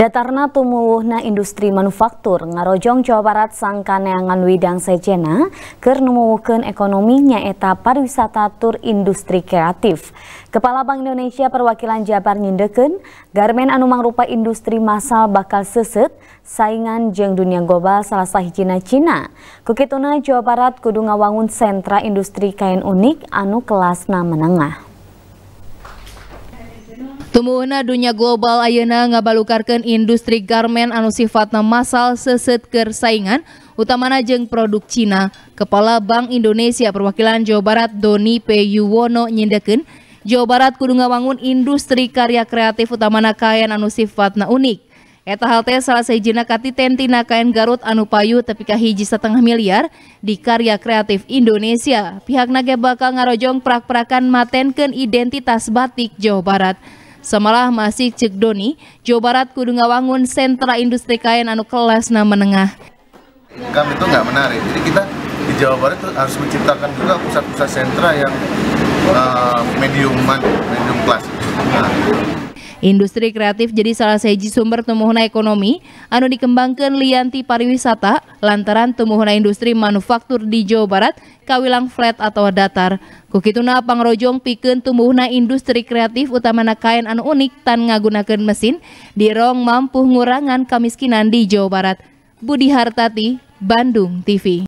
Datarna tumuwuhna industri manufaktur ngarojong Jawa Barat Sangka kaneangan widang sejena keur numuwuhkeun ekonominya nyaeta pariwisata tur industri kreatif. Kepala Bank Indonesia perwakilan Jabar nyindekeun garmen anu mangrupa industri massal bakal seset saingan jeng dunia global salah sahijina Cina. Kukituna Jawa Barat kudu ngawangun sentra industri kain unik anu Kelas kelasna menengah. Tumuhna dunia global ayeuna ngabalukarkan industri garmen anu sifatna massal seset saingan utamana jeng produk Cina. Kepala Bank Indonesia Perwakilan Jawa Barat Doni P. Yuwono nyindakeun Jawa Barat kudu ngawangun industri karya kreatif utamana kain anu sifatna unik. Eta hal teh salah sahijina katiten kain Garut anu payu tapi kahiji setengah miliar di karya kreatif Indonesia. Pihak nage bakal ngarojong prak-prakan matenken identitas batik Jawa Barat. Samalah masih cek Doni, Jawa Barat kudu ngawangun sentra industri kain anu kelas na menengah. Kami itu nggak menarik, jadi kita di Jawa Barat itu harus menciptakan juga pusat-pusat sentra yang uh, mediuman, medium class. Industri kreatif jadi salah seji sumber tumbuhna ekonomi anu dikembangkan lianti pariwisata lantaran tumbuhna industri manufaktur di Jawa Barat kawilang flat atau datar. Kukituna pangrojong piken tumbuhna industri kreatif utamana kain anu unik tan ngagunakan mesin dirong mampu ngurangan kemiskinan di Jawa Barat. Budi Hartati, Bandung TV.